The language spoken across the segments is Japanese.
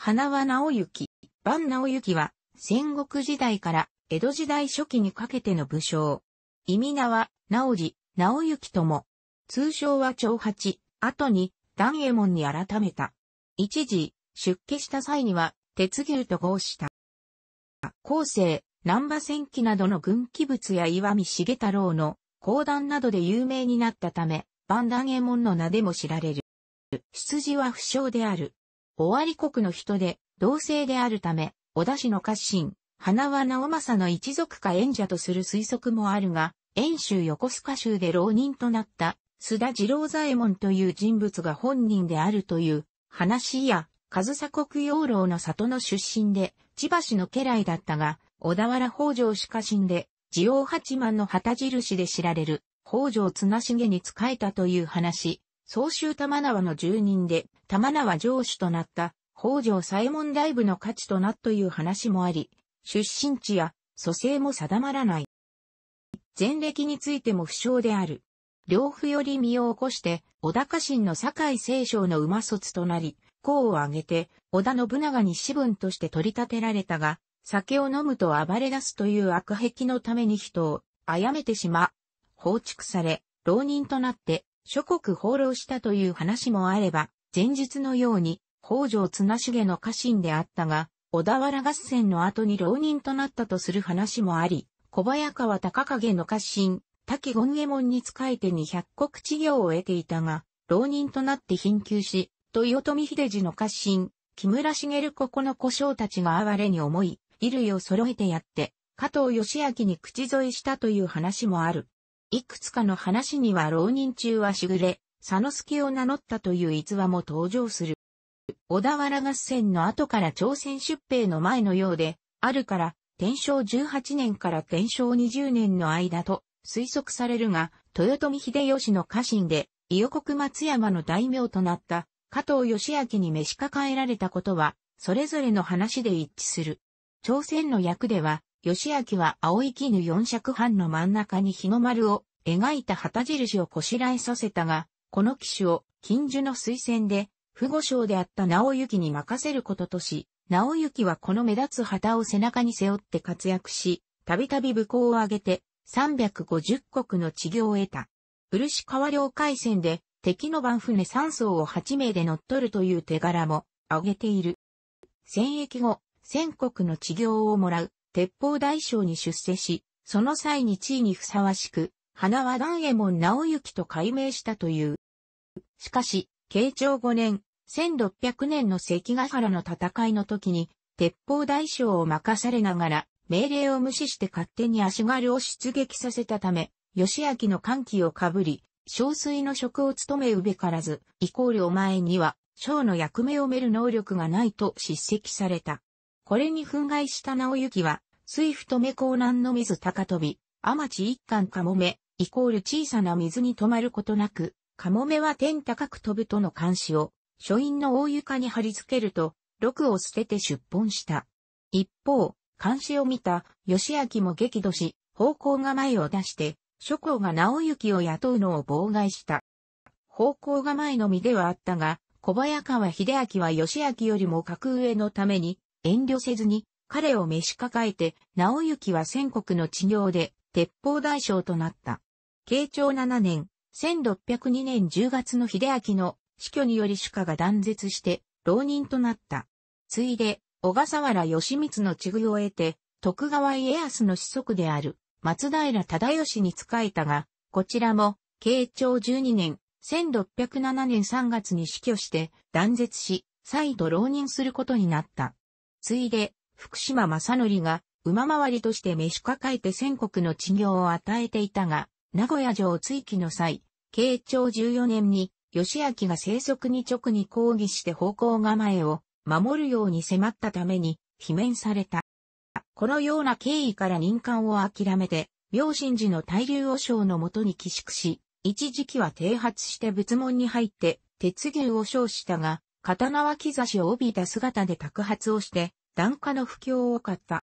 花輪直行、万直行は、戦国時代から江戸時代初期にかけての武将。意味名は、直治、直行とも。通称は長八、後に、段右衛門に改めた。一時、出家した際には、鉄牛と合した。後世、南馬戦記などの軍記物や岩見重太郎の講談などで有名になったため、段右衛門の名でも知られる。出自は不詳である。尾張国の人で、同姓であるため、織田氏の家臣、花輪直政の一族か縁者とする推測もあるが、遠州横須賀州で浪人となった須田次郎左衛門という人物が本人であるという話や、上佐国養老の里の出身で、千葉市の家来だったが、小田原北条氏家臣で、地王八幡の旗印で知られる、北条綱重に仕えたという話、総州玉縄の住人で、玉縄城主となった北条左衛門大部の価値となっという話もあり、出身地や蘇生も定まらない。前歴についても不詳である。両夫より身を起こして、小田家臣の堺清少の馬卒となり、功を挙げて、織田信長に子分として取り立てられたが、酒を飲むと暴れ出すという悪癖のために人を殺めてしま、放逐され、浪人となって諸国放浪したという話もあれば、前述のように、北条綱重の家臣であったが、小田原合戦の後に浪人となったとする話もあり、小早川隆景の家臣、滝権右衛門に仕えてに百国治業を得ていたが、浪人となって貧窮し、豊臣秀治の家臣、木村茂ここの故障たちが哀れに思い、衣類を揃えてやって、加藤義明に口添えしたという話もある。いくつかの話には浪人中はしぐれ、佐野助を名乗ったという逸話も登場する。小田原合戦の後から朝鮮出兵の前のようで、あるから、天正18年から天正20年の間と推測されるが、豊臣秀吉の家臣で、伊予国松山の大名となった加藤義明に召し抱えられたことは、それぞれの話で一致する。朝鮮の役では、義明は青い絹四尺半の真ん中に日の丸を描いた旗印をこしらえさせたが、この機種を近樹の推薦で、不護将であった直行に任せることとし、直行はこの目立つ旗を背中に背負って活躍し、たびたび武功を挙げて350国の治療を得た。漆川領海戦で敵の番船3艘を8名で乗っ取るという手柄も挙げている。戦役後、全国の治療をもらう鉄砲大将に出世し、その際に地位にふさわしく、花は団右衛門直行と改名したという。しかし、慶長5年、1600年の関ヶ原の戦いの時に、鉄砲大将を任されながら、命令を無視して勝手に足軽を出撃させたため、義明の歓喜をかぶり、憔水の職を務めうべからず、イコールお前には、将の役目をめる能力がないと叱責された。これに憤慨した直行は、水太め高難の水高飛び、天地一貫かもめ、イコール小さな水に止まることなく、かもめは天高く飛ぶとの監視を、書院の大床に貼り付けると、六を捨てて出奔した。一方、監視を見た、義明も激怒し、方向が前を出して、諸侯が直行を雇うのを妨害した。方向が前の身ではあったが、小早川秀明は義明よりも格上のために、遠慮せずに、彼を召し抱えて、直行は戦国の治療で、鉄砲大将となった。慶長7年、1602年10月の秀明の死去により主家が断絶して、浪人となった。ついで、小笠原義光の地具を得て、徳川家康の子息である、松平忠義に仕えたが、こちらも、慶長12年、1607年3月に死去して、断絶し、再度浪人することになった。ついで、福島正則が馬回りとして召し抱えて全国の治療を与えていたが、名古屋城追記の際、慶長14年に、義明が生息に直に抗議して方向構えを守るように迫ったために、罷免された。このような経緯から任官を諦めて、明神寺の大流和尚のもとに寄宿し、一時期は停発して仏門に入って、鉄牛を称したが、刀脇差しを帯びた姿で托発をして、檀家の布教を買った。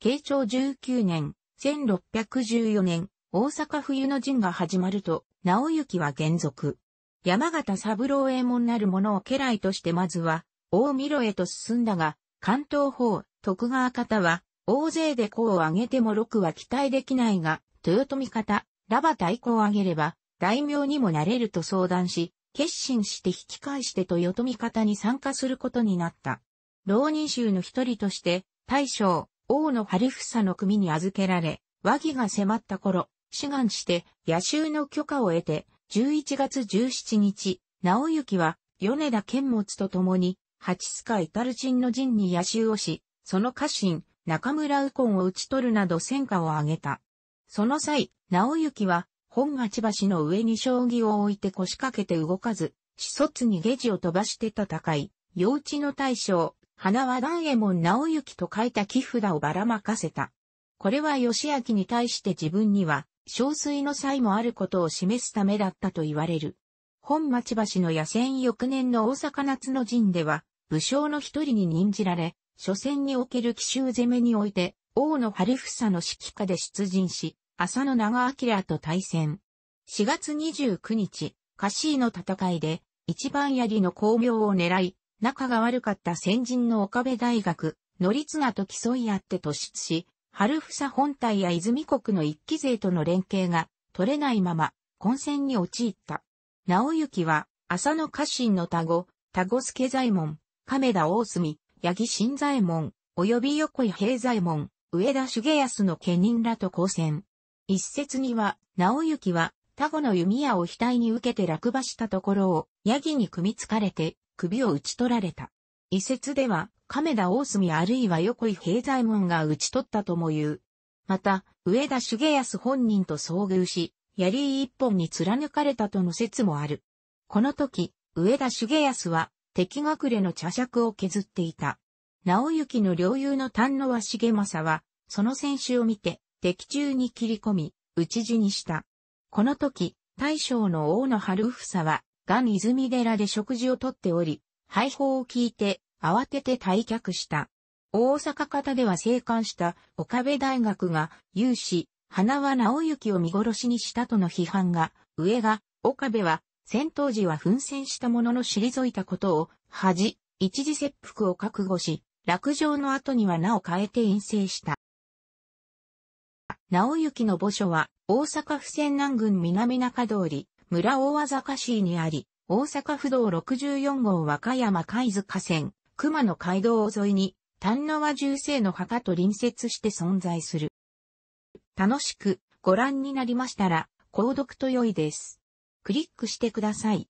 慶長19年、1614年、大阪冬の陣が始まると、直行は原則。山形三郎衛門なる者を家来としてまずは、大見ろへと進んだが、関東法、徳川方は、大勢で功を挙げても6は期待できないが、豊臣方、ラバ太鼓を上げれば、大名にもなれると相談し、決心して引き返して豊臣方に参加することになった。浪人衆の一人として、大将、王の春房の組に預けられ、和議が迫った頃、志願して、野衆の許可を得て、11月17日、直行は、米田健物と共に、八須賀至る陣の陣に野衆をし、その家臣、中村右近を討ち取るなど戦果を挙げた。その際、直行は、本勝橋の上に将棋を置いて腰掛けて動かず、始卒に下地を飛ばして戦い、幼稚の大将、花は団右衛門直行と書いた木札をばらまかせた。これは義明に対して自分には、憔悴の際もあることを示すためだったと言われる。本町橋の野戦翌年の大阪夏の陣では、武将の一人に任じられ、初戦における奇襲攻めにおいて、大野春房の指揮下で出陣し、浅野長明と対戦。4月29日、カシーの戦いで、一番槍の巧妙を狙い、仲が悪かった先人の岡部大学、乗綱と競い合って突出し、春房本体や泉国の一期勢との連携が取れないまま混戦に陥った。直行は、浅野家臣の田子、田子助左衛門、亀田大隅、八木新左衛門、及び横井平左衛門、上田重康の家人らと交戦。一説には、直行は、田子の弓矢を額に受けて落馬したところを、八木に組みつかれて、首を打ち取られた。遺説では、亀田大隅あるいは横井平左衛門が打ち取ったとも言う。また、上田重康本人と遭遇し、槍一本に貫かれたとの説もある。この時、上田重康は、敵隠れの茶尺を削っていた。直行の領友の丹野は重政は、その戦死を見て、敵中に切り込み、討ち死にした。この時、大将の大野春房は、が泉寺で食事をとっており、廃法を聞いて、慌てて退却した。大阪方では生還した岡部大学が、有志、花輪直行を見殺しにしたとの批判が、上が、岡部は、戦闘時は奮戦したものの退いたことを、恥、一時切腹を覚悟し、落城の後には名を変えて陰性した。直行の墓所は、大阪府泉南郡南中通り、村大和坂市にあり、大阪府道64号和歌山海津河川、熊野街道沿いに、丹野和重生の墓と隣接して存在する。楽しくご覧になりましたら、購読と良いです。クリックしてください。